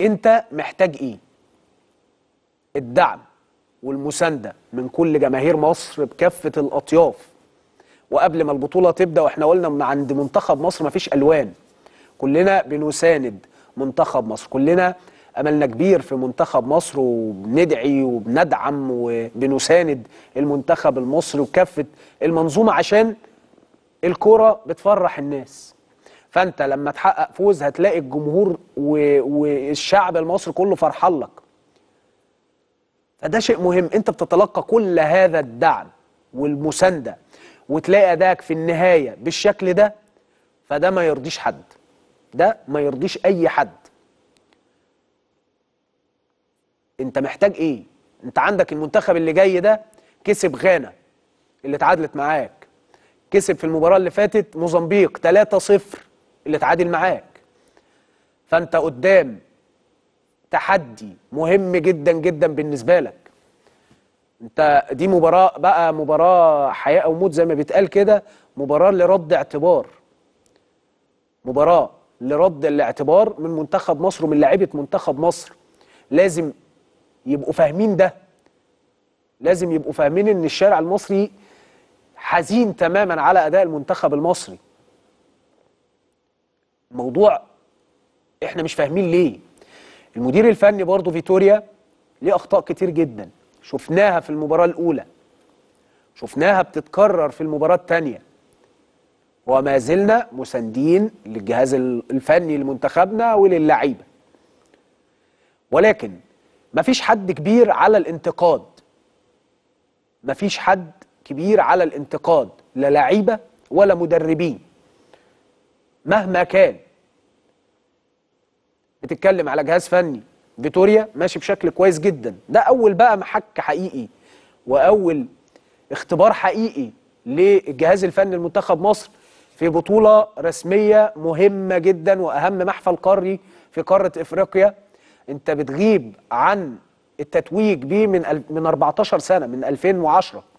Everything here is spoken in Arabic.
انت محتاج ايه الدعم والمسانده من كل جماهير مصر بكافه الاطياف وقبل ما البطوله تبدا واحنا قلنا من عند منتخب مصر مفيش الوان كلنا بنساند منتخب مصر كلنا املنا كبير في منتخب مصر وبندعي وبندعم وبنساند المنتخب المصري وكافه المنظومه عشان الكوره بتفرح الناس فانت لما تحقق فوز هتلاقي الجمهور والشعب المصري كله فرحان لك فده شيء مهم انت بتتلقى كل هذا الدعم والمسانده وتلاقي اداك في النهايه بالشكل ده فده ما يرضيش حد ده ما يرضيش اي حد انت محتاج ايه انت عندك المنتخب اللي جاي ده كسب غانا اللي اتعادلت معاك كسب في المباراه اللي فاتت موزمبيق 3-0 اللي تعادل معاك فانت قدام تحدي مهم جدا جدا بالنسبه لك انت دي مباراه بقى مباراه حياه او موت زي ما بيتقال كده مباراه لرد اعتبار مباراه لرد الاعتبار من منتخب مصر ومن لاعيبه منتخب مصر لازم يبقوا فاهمين ده لازم يبقوا فاهمين ان الشارع المصري حزين تماما على اداء المنتخب المصري موضوع احنا مش فاهمين ليه المدير الفني برضه فيتوريا ليه اخطاء كتير جدا شفناها في المباراه الاولى شفناها بتتكرر في المباراه الثانيه وما زلنا مساندين للجهاز الفني لمنتخبنا وللعيبه ولكن مفيش حد كبير على الانتقاد مفيش حد كبير على الانتقاد لا لعيبه ولا مدربين مهما كان بتتكلم على جهاز فني فيتوريا ماشي بشكل كويس جدا ده اول بقى محك حقيقي واول اختبار حقيقي للجهاز الفني لمنتخب مصر في بطوله رسميه مهمه جدا واهم محفل قاري في قاره افريقيا انت بتغيب عن التتويج بيه من من 14 سنه من 2010